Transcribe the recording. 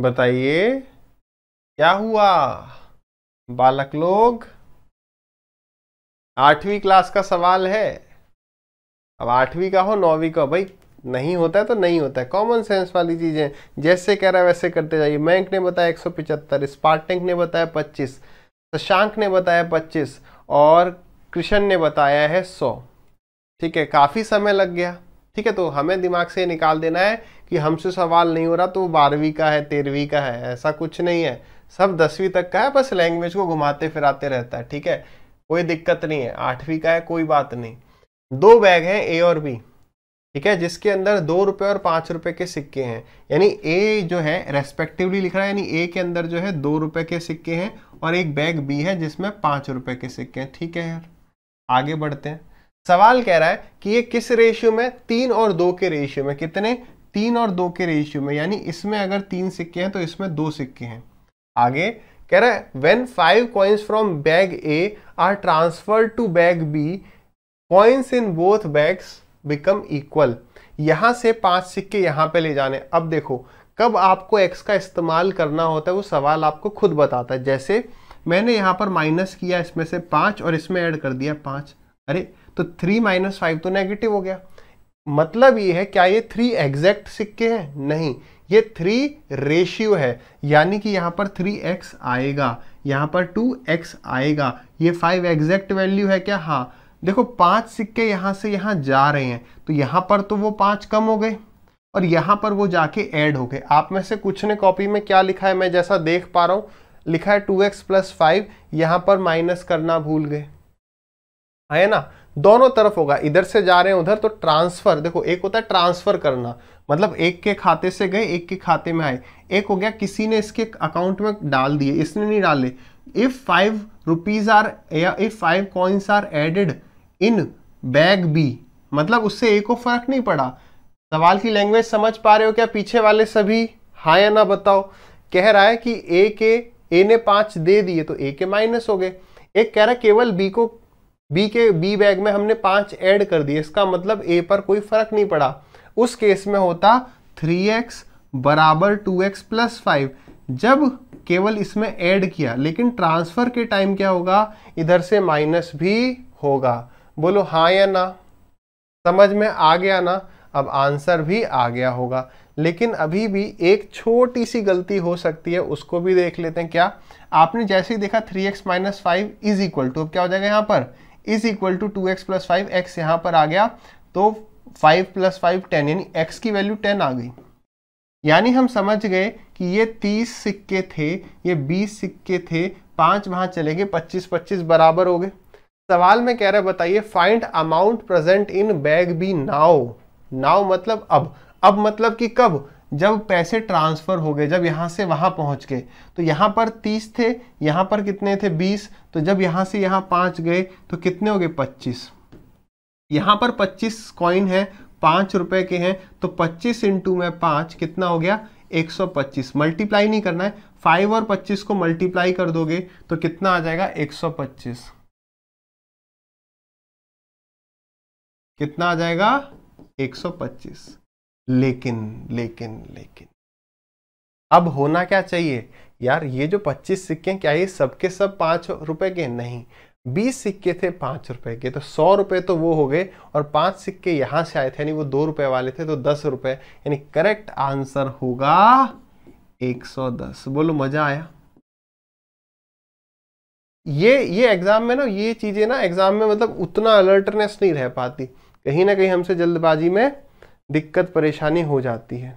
बताइए क्या हुआ बालक लोग आठवीं क्लास का सवाल है अब आठवीं का हो नौवीं का भाई नहीं होता है तो नहीं होता है कॉमन सेंस वाली चीज़ें जैसे कह रहा है वैसे करते जाइए मैंक ने बताया एक सौ पिचहत्तर स्पार्टिंग ने बताया पच्चीस शशांक ने बताया पच्चीस और कृष्ण ने बताया है सौ ठीक है काफ़ी समय लग गया ठीक है तो हमें दिमाग से निकाल देना है कि हमसे सवाल नहीं हो रहा तो बारहवीं का है तेरहवीं का है ऐसा कुछ नहीं है सब दसवीं तक का है बस लैंग्वेज को घुमाते फिराते रहता है ठीक है कोई दिक्कत नहीं है आठवीं का है कोई बात नहीं दो बैग हैं ए और बी ठीक है जिसके अंदर दो रुपये और पाँच रुपये के सिक्के हैं यानी ए जो है रेस्पेक्टिवली लिख रहा है यानी ए के अंदर जो है दो रुपये के सिक्के हैं और एक बैग बी है जिसमें पाँच रुपये के सिक्के हैं ठीक है यार आगे बढ़ते हैं सवाल कह रहा है कि ये किस रेशियो में तीन और दो के रेशियो में कितने तीन और दो के रेशियो में यानी इसमें अगर तीन सिक्के हैं तो इसमें दो सिक्के हैं आगे कह रहा है when five coins from bag A are transfer to bag B coins in both bags become equal यहां से पांच सिक्के यहां पे ले जाने अब देखो कब आपको एक्स का इस्तेमाल करना होता है वो सवाल आपको खुद बताता है जैसे मैंने यहां पर माइनस किया इसमें से पांच और इसमें ऐड कर दिया पांच अरे तो थ्री माइनस फाइव तो नेगेटिव हो गया मतलब ये है क्या ये थ्री एग्जैक्ट सिक्के हैं नहीं ये थ्री रेशियो है यानी कि यहाँ पर थ्री एक्स आएगा यहाँ पर टू एक्स आएगा ये फाइव एग्जैक्ट वैल्यू है क्या हाँ देखो पांच सिक्के यहाँ से यहाँ जा रहे हैं तो यहाँ पर तो वो पांच कम हो गए और यहाँ पर वो जाके ऐड हो गए आप में से कुछ ने कॉपी में क्या लिखा है मैं जैसा देख पा रहा हूँ लिखा है टू एक्स प्लस फाइव यहाँ पर माइनस करना भूल गए है ना दोनों तरफ होगा इधर से जा रहे हैं उधर तो ट्रांसफर देखो एक होता है ट्रांसफर करना मतलब एक के खाते से गए एक के खाते में आए एक हो गया किसी ने इसके अकाउंट में डाल दिए इसने नहीं डाले इफ फाइव रुपीज आर या if five coins are added in bag B मतलब उससे एक को फर्क नहीं पड़ा सवाल की लैंग्वेज समझ पा रहे हो क्या पीछे वाले सभी हा या ना बताओ कह रहा है कि ए के ए ने पांच दे दिए तो ए के माइनस हो गए एक कह रहा है केवल बी को बी के बी बैग में हमने पांच ऐड कर दिए इसका मतलब ए पर कोई फर्क नहीं पड़ा उस केस में होता थ्री एक्स बराबर टू एक्स प्लस फाइव जब केवल इसमें ऐड किया लेकिन ट्रांसफ़र के टाइम क्या होगा इधर से माइनस भी होगा बोलो हाँ या ना समझ में आ गया ना अब आंसर भी आ गया होगा लेकिन अभी भी एक छोटी सी गलती हो सकती है उसको भी देख लेते हैं क्या आपने जैसे ही देखा three X minus five is equal to अब क्या हो जाएगा यहाँ पर is equal to two X plus five X यहाँ पर आ गया तो फाइव प्लस फाइव टेन यानी एक्स की वैल्यू टेन आ गई यानी हम समझ गए कि ये तीस सिक्के थे ये बीस सिक्के थे पाँच वहाँ चले गए पच्चीस पच्चीस बराबर हो गए सवाल में कह रहे बताइए find amount present in bag B now now मतलब अब अब मतलब कि कब जब पैसे ट्रांसफ़र हो गए जब यहाँ से वहाँ पहुँच गए तो यहाँ पर तीस थे यहाँ पर कितने थे बीस तो जब यहाँ से यहाँ पाँच गए तो कितने हो गए पच्चीस यहाँ पर पच्चीस कॉइन है पाँच रुपए के हैं तो पच्चीस इंटू में पाँच कितना हो गया एक सौ पच्चीस मल्टीप्लाई नहीं करना है फाइव और पच्चीस को मल्टीप्लाई कर दोगे तो कितना आ जाएगा एक सौ पच्चीस कितना आ जाएगा एक सौ पच्चीस लेकिन लेकिन लेकिन अब होना क्या चाहिए यार ये जो 25 सिक्के क्या ये सबके सब पांच रुपए के नहीं 20 सिक्के थे पांच रुपए के तो सौ रुपए तो वो हो गए और पांच सिक्के यहां से आए थे यानी वो दो रुपए वाले थे तो दस रुपए यानी करेक्ट आंसर होगा 110 बोलो मजा आया ये ये एग्जाम में ना ये चीजें ना एग्जाम में मतलब उतना अलर्टनेस नहीं रह पाती कहीं ना कहीं हमसे जल्दबाजी में दिक्कत परेशानी हो जाती है